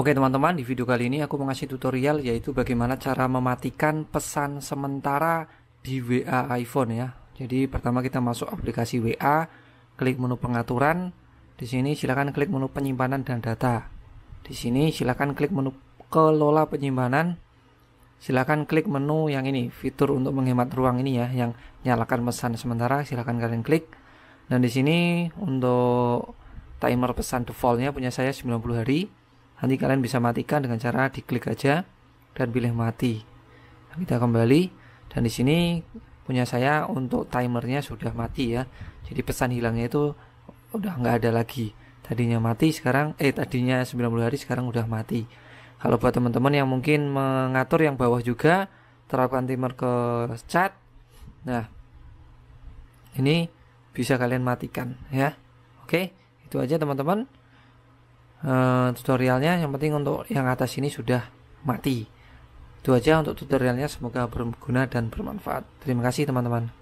Oke teman-teman, di video kali ini aku mau ngasih tutorial yaitu bagaimana cara mematikan pesan sementara di WA iPhone ya. Jadi pertama kita masuk aplikasi WA, klik menu pengaturan. Di sini silakan klik menu penyimpanan dan data. Di sini silakan klik menu kelola penyimpanan. Silakan klik menu yang ini, fitur untuk menghemat ruang ini ya, yang nyalakan pesan sementara silakan kalian klik. Dan di sini untuk timer pesan defaultnya punya saya 90 hari Nanti kalian bisa matikan dengan cara diklik aja dan pilih mati. Nah, kita kembali dan di sini punya saya untuk timernya sudah mati ya. Jadi pesan hilangnya itu udah nggak ada lagi. Tadinya mati sekarang eh tadinya 90 hari sekarang udah mati. Kalau buat teman-teman yang mungkin mengatur yang bawah juga terapkan timer ke chat. Nah, ini bisa kalian matikan ya. Oke, itu aja teman-teman. Eh, tutorialnya yang penting untuk yang atas ini sudah mati itu aja untuk tutorialnya semoga berguna dan bermanfaat terima kasih teman-teman